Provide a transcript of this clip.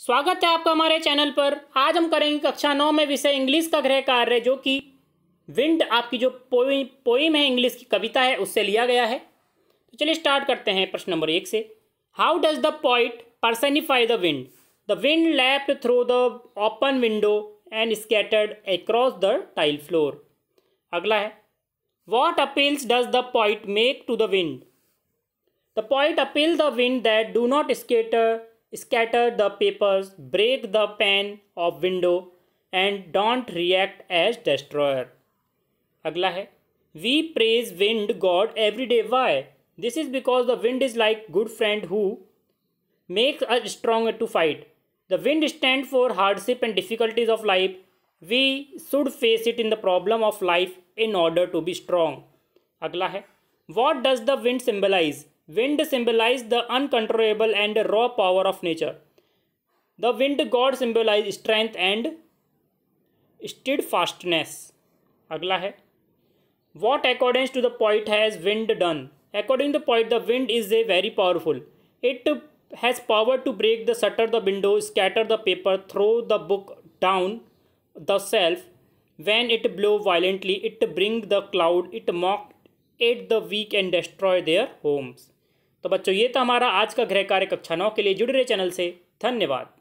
स्वागत है आपका हमारे चैनल पर आज हम करेंगे कक्षा नौ में विषय इंग्लिश का गृह कार्य जो कि विंड आपकी जो पोई पोइम है इंग्लिश की कविता है उससे लिया गया है तो चलिए स्टार्ट करते हैं प्रश्न नंबर एक से how does the poet personify the wind the wind lapped through the open window and scattered across the tile floor अगला है what appeals does the poet make to the wind the poet appeal the wind that do not scatter scatter the papers, break the pane of window and don't react as destroyer. Agla hai. We praise wind god every day. Why? This is because the wind is like good friend who makes us stronger to fight. The wind stands for hardship and difficulties of life. We should face it in the problem of life in order to be strong. Agla hai. What does the wind symbolize? Wind symbolized the uncontrollable and raw power of nature. The wind god symbolized strength and steadfastness. अगला What accordance to the poet has wind done? According to the poet, the wind is a very powerful. It has power to break the shutter, the window, scatter the paper, throw the book down the self. When it blow violently, it bring the cloud, it mock it the weak and destroy their homes. तो बच्चों ये था हमारा आज का गृह कार्य कक्षा नौ के लिए जुड़ रहे चैनल से धन्यवाद